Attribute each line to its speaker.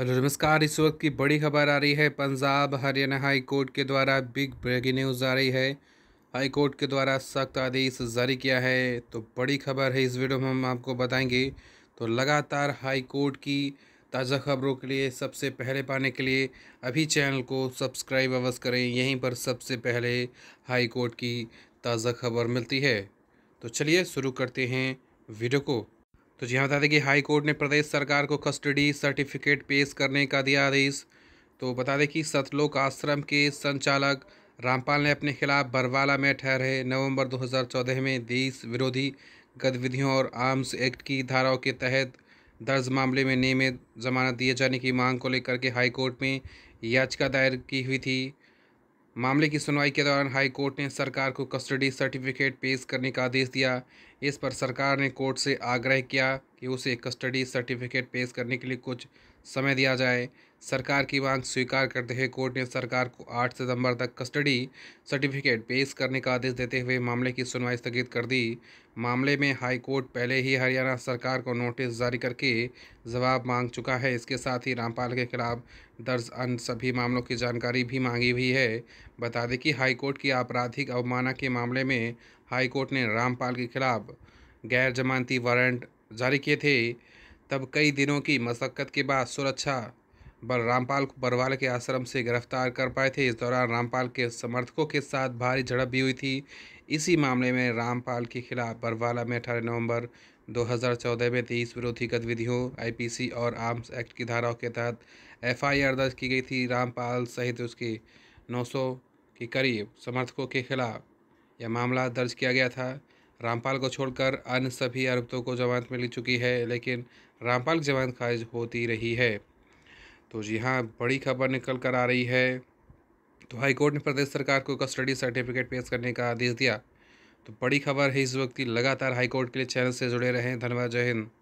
Speaker 1: hello नमस्कार इस वक्त की बड़ी खबर आ रही है पंजाब हरियाणा हाई कोर्ट के द्वारा बिग ब्रेकिंग न्यूज़ आ रही है हाई कोर्ट के द्वारा सख्त आदेश जारी किया है तो बड़ी खबर है इस वीडियो में हम आपको बताएंगे तो लगातार हाई कोर्ट की ताज़ा खबरों के लिए सबसे पहले पाने के लिए अभी चैनल को सब्सक्राइब अवश्य करें यहीं पर सबसे पहले हाईकोर्ट की ताज़ा खबर मिलती है तो चलिए शुरू करते हैं वीडियो को तो जी हाँ बता दें कि हाई कोर्ट ने प्रदेश सरकार को कस्टडी सर्टिफिकेट पेश करने का दिया आदेश तो बता दें कि सतलोक आश्रम के संचालक रामपाल ने अपने खिलाफ बरवाला में ठहरे नवंबर 2014 में देश विरोधी गतिविधियों और आर्म्स एक्ट की धाराओं के तहत दर्ज मामले में नियमित जमानत दिए जाने की मांग को लेकर के हाईकोर्ट में याचिका दायर की हुई थी मामले की सुनवाई के दौरान हाई कोर्ट ने सरकार को कस्टडी सर्टिफिकेट पेश करने का आदेश दिया इस पर सरकार ने कोर्ट से आग्रह किया कि उसे कस्टडी सर्टिफिकेट पेश करने के लिए कुछ समय दिया जाए सरकार की मांग स्वीकार करते हुए कोर्ट ने सरकार को 8 सितंबर तक कस्टडी सर्टिफिकेट पेश करने का आदेश देते हुए मामले की सुनवाई स्थगित कर दी मामले में हाई कोर्ट पहले ही हरियाणा सरकार को नोटिस जारी करके जवाब मांग चुका है इसके साथ ही रामपाल के खिलाफ दर्ज अन्य सभी मामलों की जानकारी भी मांगी हुई है बता दें कि हाईकोर्ट की आपराधिक अवमाना के मामले में हाईकोर्ट ने रामपाल के खिलाफ गैर जमानती वारंट जारी किए थे तब कई दिनों की मशक्क़त के बाद सुरक्षा बलरामपाल को बरवाल के आश्रम से गिरफ्तार कर पाए थे इस दौरान रामपाल के समर्थकों के साथ भारी झड़प भी हुई थी इसी मामले में रामपाल के खिलाफ बरवाला में अठारह नवंबर 2014 में तेईस विरोधी गतिविधियों आईपीसी और आर्म्स एक्ट की धाराओं के तहत एफआईआर दर्ज की गई थी रामपाल सहित उसके 900 के करीब समर्थकों के खिलाफ यह मामला दर्ज किया गया था रामपाल को छोड़कर अन्य सभी आरोपितों को जमानत मिल चुकी है लेकिन रामपाल की जमानत खारिज होती रही है तो जी हाँ बड़ी खबर निकल कर आ रही है तो हाई कोर्ट ने प्रदेश सरकार को कस्टडी सर्टिफिकेट पेश करने का आदेश दिया तो बड़ी खबर है इस वक्त की लगातार हाई कोर्ट के लिए चैनल से जुड़े रहें धन्यवाद जय हिंद